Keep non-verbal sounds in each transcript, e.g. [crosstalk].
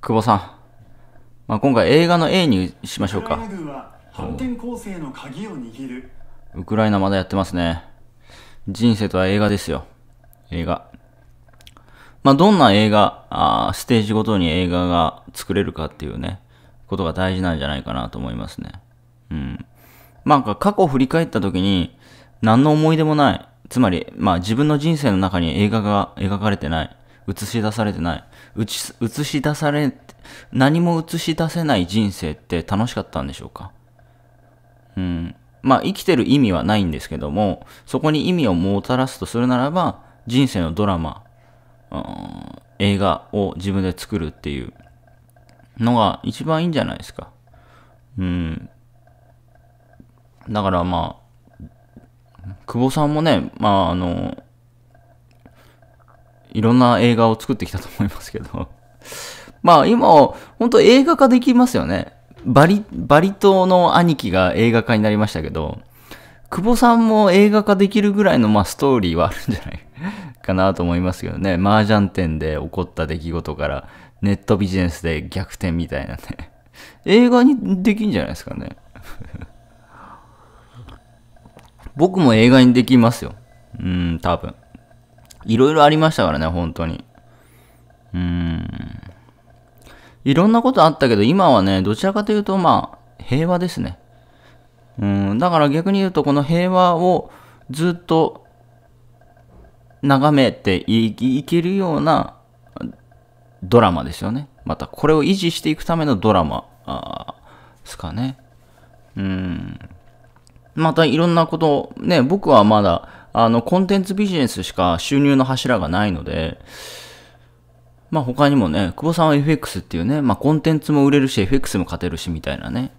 久保さん、まあ、今回映画の A にしましょうかウクライナまだやってますね人生とは映画ですよ映画まあどんな映画あステージごとに映画が作れるかっていうねことが大事なんじゃないかなと思いますねうんなんか過去を振り返った時に何の思い出もないつまりまあ自分の人生の中に映画が描かれてない映し出されてない。映し出され、何も映し出せない人生って楽しかったんでしょうかうん。まあ生きてる意味はないんですけども、そこに意味をもたらすとするならば、人生のドラマ、うん、映画を自分で作るっていうのが一番いいんじゃないですか。うん。だからまあ、久保さんもね、まああの、いろんな映画を作ってきたと思いますけど [laughs] まあ今、本当映画化できますよね。バリ、バリ島の兄貴が映画化になりましたけど、久保さんも映画化できるぐらいの、まあ、ストーリーはあるんじゃないかなと思いますけどね。麻雀店で起こった出来事から、ネットビジネスで逆転みたいなね。映画にできんじゃないですかね。僕も映画にできますよ。うん、多分。いろいろありましたからね、本当に。うーん。いろんなことあったけど、今はね、どちらかというと、まあ、平和ですね。うん、だから逆に言うと、この平和をずっと眺めていけるようなドラマですよね。また、これを維持していくためのドラマですかね。うん。またいろんなこと、ね、僕はまだ、あの、コンテンツビジネスしか収入の柱がないので、まあ他にもね、久保さんは FX っていうね、まあコンテンツも売れるし、FX も勝てるしみたいなね、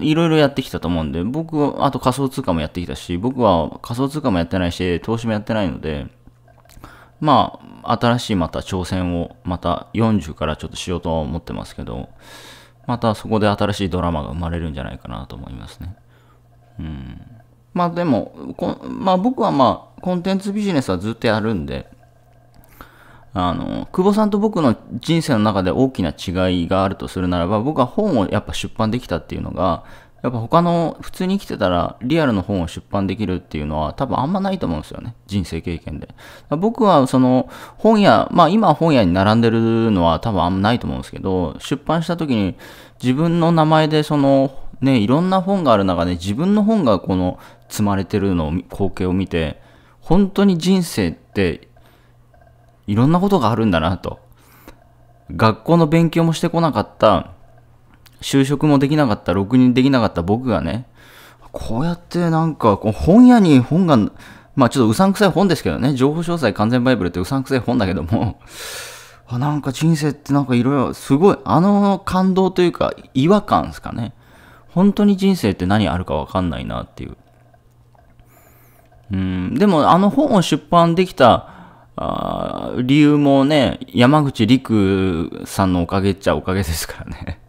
いろいろやってきたと思うんで、僕は、あと仮想通貨もやってきたし、僕は仮想通貨もやってないし、投資もやってないので、まあ、新しいまた挑戦を、また40からちょっとしようとは思ってますけど、またそこで新しいドラマが生まれるんじゃないかなと思いますね。うん。まあでも、まあ僕はまあコンテンツビジネスはずっとやるんで、あの、久保さんと僕の人生の中で大きな違いがあるとするならば、僕は本をやっぱ出版できたっていうのが、やっぱ他の普通に生きてたらリアルの本を出版できるっていうのは多分あんまないと思うんですよね。人生経験で。僕はその本屋、まあ今本屋に並んでるのは多分あんまないと思うんですけど、出版した時に自分の名前でそのね、いろんな本がある中で自分の本がこの積まれてるのを光景を見て本当に人生っていろんなことがあるんだなと学校の勉強もしてこなかった就職もできなかった6人できなかった僕がねこうやってなんか本屋に本がまあちょっとうさんくさい本ですけどね情報詳細完全バイブルってうさんくさい本だけども [laughs] あなんか人生ってなんかいろいろすごいあの感動というか違和感ですかね本当に人生って何あるかわかんないなっていううん、でもあの本を出版できたあ理由もね、山口陸さんのおかげっちゃおかげですからね。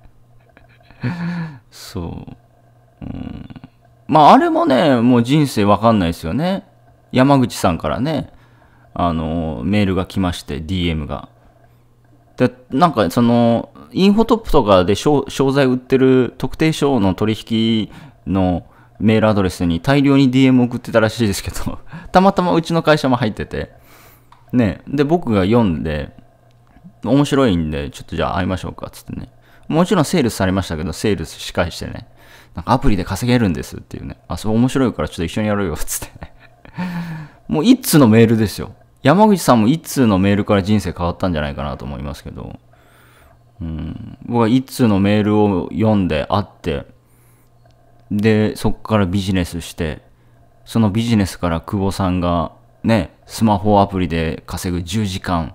[laughs] そう。うん、まああれもね、もう人生わかんないですよね。山口さんからね、あの、メールが来まして、DM が。で、なんかその、インフォトップとかで商材売ってる特定商の取引の、メールアドレスに大量に DM 送ってたらしいですけど [laughs] たまたまうちの会社も入ってて、ね、で、僕が読んで、面白いんで、ちょっとじゃあ会いましょうか、つってね。もちろんセールスされましたけど、セールスし返してね、なんかアプリで稼げるんですっていうね、あ、それ面白いからちょっと一緒にやろうよ、つってね。[laughs] もう一通のメールですよ。山口さんも一通のメールから人生変わったんじゃないかなと思いますけど、うん、僕は一通のメールを読んで会って、で、そこからビジネスして、そのビジネスから久保さんがね、スマホアプリで稼ぐ10時間、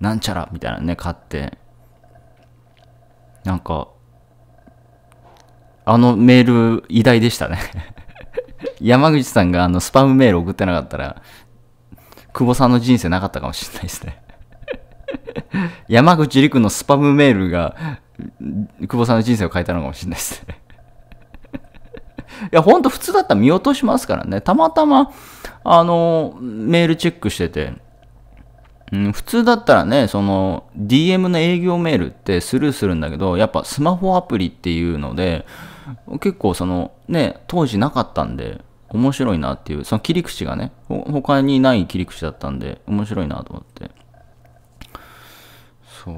なんちゃらみたいなね、買って、なんか、あのメール偉大でしたね [laughs] 山口さんがあのスパムメール送ってなかったら、久保さんの人生なかったかもしれないですね山口陸のスパムメールが、久保さんの人生を変えたのかもしれないですねや、本当普通だったら見落としますからね。たまたま、あの、メールチェックしてて、うん、普通だったらね、その DM の営業メールってスルーするんだけど、やっぱスマホアプリっていうので、結構そのね、当時なかったんで、面白いなっていう、その切り口がね、他にない切り口だったんで、面白いなと思って。そう。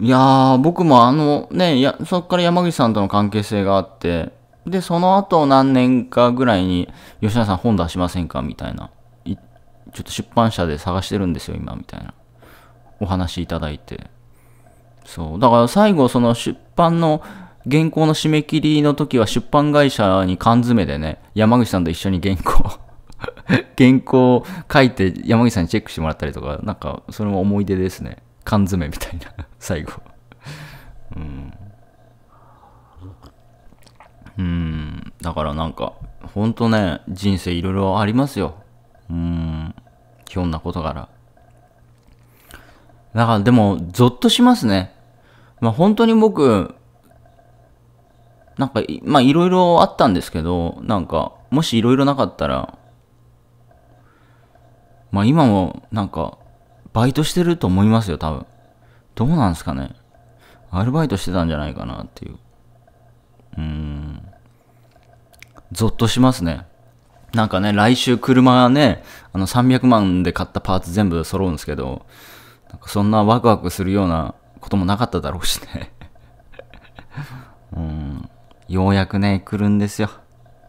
いやー、僕もあのね、やそこから山口さんとの関係性があって、で、その後何年かぐらいに、吉田さん本出しませんかみたいな。ちょっと出版社で探してるんですよ、今、みたいな。お話いただいて。そう。だから最後、その出版の、原稿の締め切りの時は出版会社に缶詰でね、山口さんと一緒に原稿 [laughs] 原稿書いて山口さんにチェックしてもらったりとか、なんか、それも思い出ですね。缶詰みたいな、最後。うん。うんだからなんかほんとね人生いろいろありますようんひょんなことからだからでもゾッとしますねまあ本当に僕なんかまあいろいろあったんですけどなんかもしいろいろなかったらまあ今もなんかバイトしてると思いますよ多分どうなんですかねアルバイトしてたんじゃないかなっていううんゾッとしますね。なんかね、来週車ね、あの300万で買ったパーツ全部揃うんですけど、なんかそんなワクワクするようなこともなかっただろうしね。[laughs] うん、ようやくね、来るんですよ。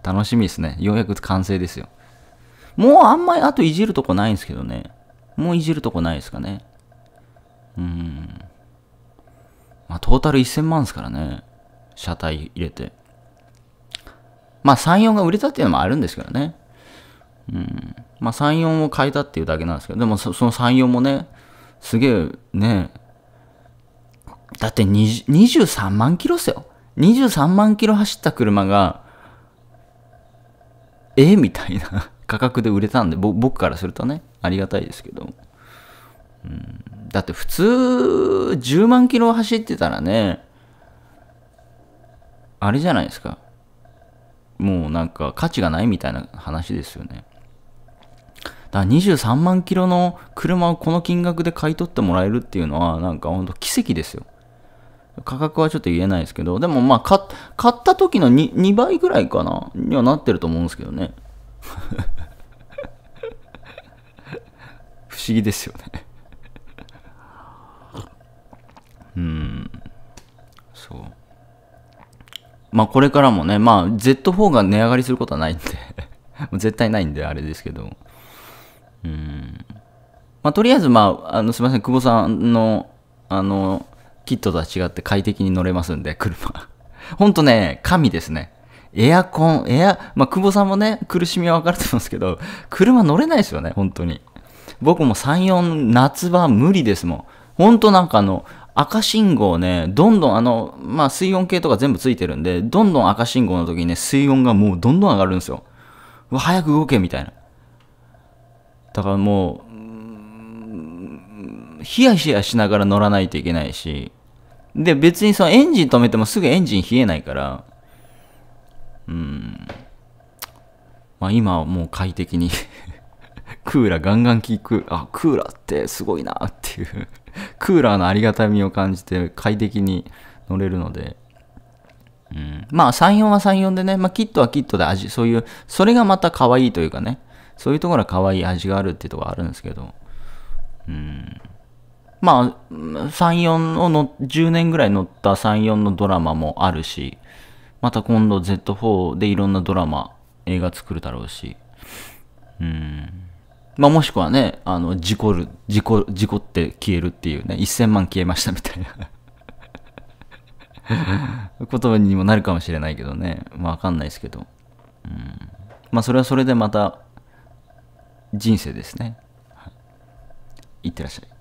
楽しみですね。ようやく完成ですよ。もうあんまりあといじるとこないんですけどね。もういじるとこないですかね。うん。まあ、トータル1000万ですからね。車体入れて。まあ34が売れたっていうのもあるんですけどね。うん。まあ34を変えたっていうだけなんですけど、でもその34もね、すげえね、だって23万キロっすよ。23万キロ走った車が、えみたいな [laughs] 価格で売れたんで、僕からするとね、ありがたいですけど。うん、だって普通、10万キロ走ってたらね、あれじゃないですか。もうなんか価値がないみたいな話ですよね。だから23万キロの車をこの金額で買い取ってもらえるっていうのは、なんかほんと奇跡ですよ。価格はちょっと言えないですけど、でもまあ、買った時の 2, 2倍ぐらいかなにはなってると思うんですけどね。[laughs] 不思議ですよねまあこれからもね、まあ Z4 が値上がりすることはないんで [laughs] 絶対ないんであれですけど。うん。まあとりあえず、まあ、あのすいません、久保さんの、あの、キットとは違って快適に乗れますんで、車。[laughs] ほんとね、神ですね。エアコン、エア、まあ、久保さんもね、苦しみは分かれてますけど、車乗れないですよね、本当に。僕も3、4、夏場無理ですもん。ほんとなんかあの、赤信号ね、どんどんあの、まあ、水温計とか全部ついてるんで、どんどん赤信号の時にね、水温がもうどんどん上がるんですよ。うわ、早く動けみたいな。だからもう、ヒヤヒヤしながら乗らないといけないし、で、別にそのエンジン止めてもすぐエンジン冷えないから、うん。まあ今はもう快適に [laughs] クーラーガンガン効く。あ、クーラーってすごいなっていうクーラーのありがたみを感じて快適に乗れるので、うん、まあ34は34でね、まあ、キットはキットで味そういうそれがまた可愛いというかねそういうところは可愛い味があるっていうところあるんですけど、うん、まあ34をの10年ぐらい乗った34のドラマもあるしまた今度 Z4 でいろんなドラマ映画作るだろうしうんまあ、もしくはね、あの、事故る、事故、事故って消えるっていうね、1000万消えましたみたいな [laughs] 言葉にもなるかもしれないけどね。まあ、わかんないですけど。うん。まあ、それはそれでまた、人生ですね。はい。いってらっしゃい。